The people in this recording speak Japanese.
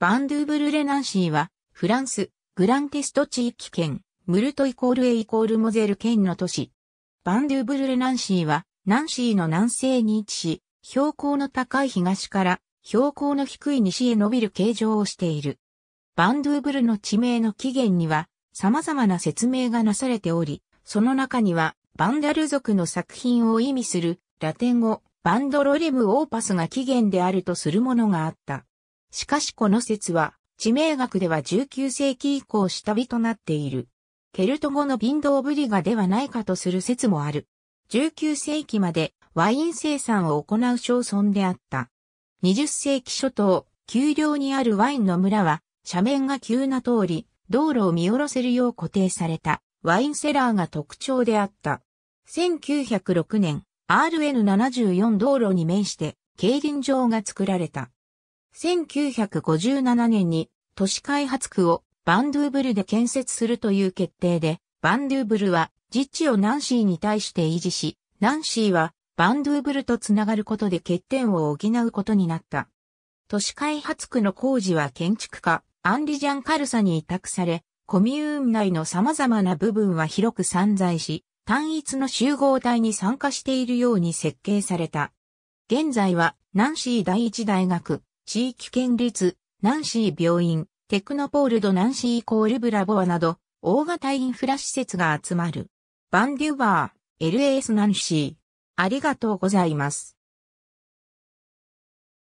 バンドゥーブルレナンシーは、フランス、グランテスト地域圏、ムルトイコールエイコールモゼル県の都市。バンドゥーブルレナンシーは、ナンシーの南西に位置し、標高の高い東から標高の低い西へ伸びる形状をしている。バンドゥーブルの地名の起源には、様々な説明がなされており、その中には、バンダル族の作品を意味する、ラテン語、バンドロリム・オーパスが起源であるとするものがあった。しかしこの説は、地名学では19世紀以降下火となっている。ケルト語の貧道ブリガではないかとする説もある。19世紀までワイン生産を行う小村であった。20世紀初頭、丘陵にあるワインの村は、斜面が急な通り、道路を見下ろせるよう固定されたワインセラーが特徴であった。1906年、RN74 道路に面して競輪場が作られた。1957年に都市開発区をバンドゥーブルで建設するという決定で、バンドゥーブルは自治をナンシーに対して維持し、ナンシーはバンドゥーブルとつながることで欠点を補うことになった。都市開発区の工事は建築家、アンリジャン・カルサに委託され、コミューン内の様々な部分は広く散在し、単一の集合体に参加しているように設計された。現在は、ナンシー第一大学、地域県立、ナンシー病院、テクノポールドナンシーイコールブラボアなど、大型インフラ施設が集まる。バンデューバー、LAS ナンシー。ありがとうございます。